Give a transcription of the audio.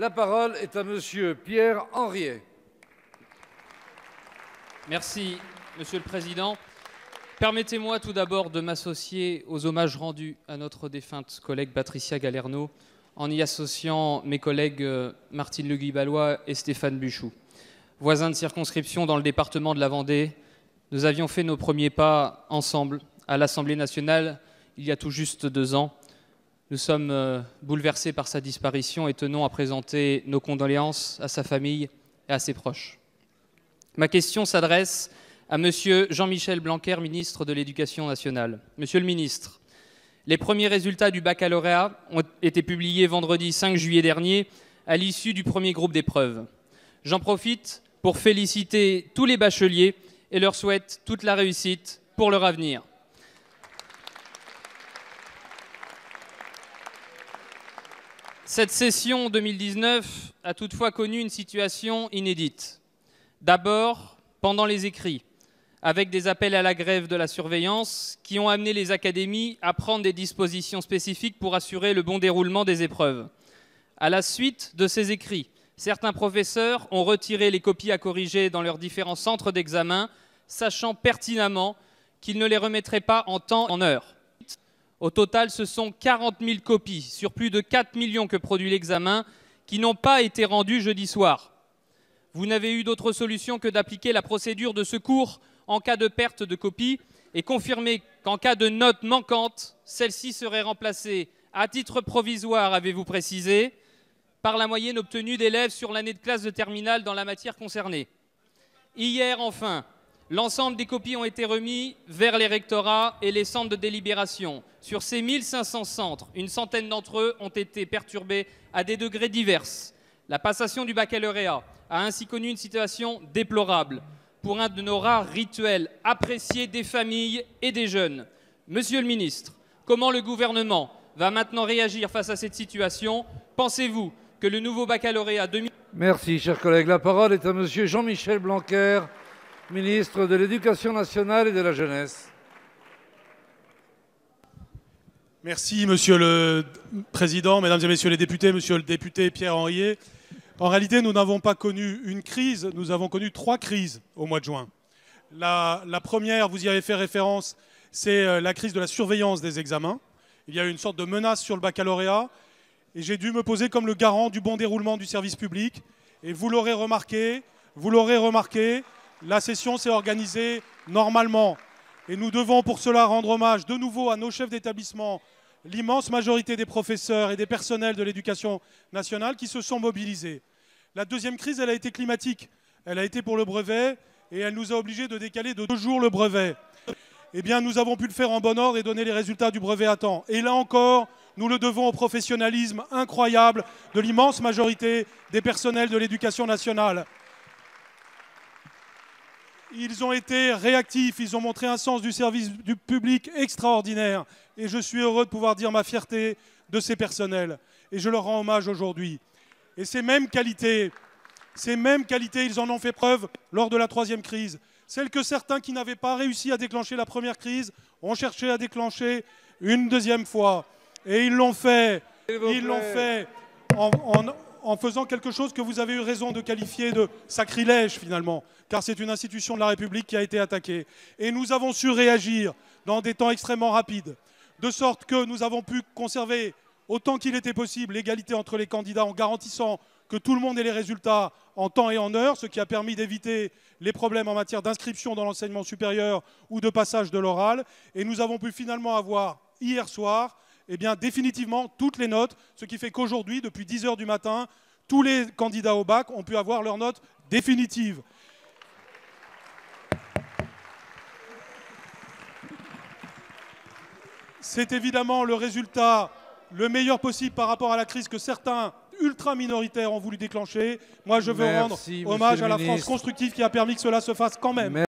La parole est à Monsieur Pierre Henriet. Merci, Monsieur le Président. Permettez-moi tout d'abord de m'associer aux hommages rendus à notre défunte collègue Patricia Galerno en y associant mes collègues euh, Martine Le guy et Stéphane Buchou. Voisins de circonscription dans le département de la Vendée, nous avions fait nos premiers pas ensemble à l'Assemblée nationale il y a tout juste deux ans nous sommes euh, bouleversés par sa disparition et tenons à présenter nos condoléances à sa famille et à ses proches. Ma question s'adresse à Monsieur Jean-Michel Blanquer, ministre de l'Éducation nationale. Monsieur le ministre, les premiers résultats du baccalauréat ont été publiés vendredi 5 juillet dernier à l'issue du premier groupe d'épreuves. J'en profite pour féliciter tous les bacheliers et leur souhaite toute la réussite pour leur avenir. Cette session 2019 a toutefois connu une situation inédite. D'abord, pendant les écrits, avec des appels à la grève de la surveillance qui ont amené les académies à prendre des dispositions spécifiques pour assurer le bon déroulement des épreuves. À la suite de ces écrits, certains professeurs ont retiré les copies à corriger dans leurs différents centres d'examen, sachant pertinemment qu'ils ne les remettraient pas en temps et en heure. Au total, ce sont 40 000 copies sur plus de 4 millions que produit l'examen qui n'ont pas été rendues jeudi soir. Vous n'avez eu d'autre solution que d'appliquer la procédure de secours en cas de perte de copie et confirmer qu'en cas de note manquante, celle-ci serait remplacée à titre provisoire, avez-vous précisé, par la moyenne obtenue d'élèves sur l'année de classe de terminale dans la matière concernée. Hier, enfin, L'ensemble des copies ont été remis vers les rectorats et les centres de délibération. Sur ces 1500 centres, une centaine d'entre eux ont été perturbés à des degrés divers. La passation du baccalauréat a ainsi connu une situation déplorable pour un de nos rares rituels appréciés des familles et des jeunes. Monsieur le ministre, comment le gouvernement va maintenant réagir face à cette situation Pensez-vous que le nouveau baccalauréat Merci, chers collègues. La parole est à monsieur Jean-Michel Blanquer ministre de l'Éducation nationale et de la jeunesse. Merci, Monsieur le Président, Mesdames et Messieurs les députés, Monsieur le député Pierre Henriet. En réalité, nous n'avons pas connu une crise, nous avons connu trois crises au mois de juin. La, la première, vous y avez fait référence, c'est euh, la crise de la surveillance des examens. Il y a eu une sorte de menace sur le baccalauréat et j'ai dû me poser comme le garant du bon déroulement du service public. Et vous l'aurez remarqué, vous l'aurez remarqué, la session s'est organisée normalement et nous devons pour cela rendre hommage de nouveau à nos chefs d'établissement, l'immense majorité des professeurs et des personnels de l'éducation nationale qui se sont mobilisés. La deuxième crise, elle a été climatique. Elle a été pour le brevet et elle nous a obligés de décaler de deux jours le brevet. Eh bien, nous avons pu le faire en bon ordre et donner les résultats du brevet à temps. Et là encore, nous le devons au professionnalisme incroyable de l'immense majorité des personnels de l'éducation nationale. Ils ont été réactifs, ils ont montré un sens du service du public extraordinaire. Et je suis heureux de pouvoir dire ma fierté de ces personnels. Et je leur rends hommage aujourd'hui. Et ces mêmes qualités, ces mêmes qualités, ils en ont fait preuve lors de la troisième crise. Celles que certains qui n'avaient pas réussi à déclencher la première crise ont cherché à déclencher une deuxième fois. Et ils l'ont fait. Ils l'ont fait en en faisant quelque chose que vous avez eu raison de qualifier de sacrilège finalement, car c'est une institution de la République qui a été attaquée. Et nous avons su réagir dans des temps extrêmement rapides, de sorte que nous avons pu conserver autant qu'il était possible l'égalité entre les candidats en garantissant que tout le monde ait les résultats en temps et en heure, ce qui a permis d'éviter les problèmes en matière d'inscription dans l'enseignement supérieur ou de passage de l'oral. Et nous avons pu finalement avoir hier soir eh bien, définitivement toutes les notes, ce qui fait qu'aujourd'hui, depuis 10 heures du matin, tous les candidats au bac ont pu avoir leurs notes définitives. C'est évidemment le résultat le meilleur possible par rapport à la crise que certains ultra minoritaires ont voulu déclencher. Moi, je veux rendre hommage à la France constructive qui a permis que cela se fasse quand même.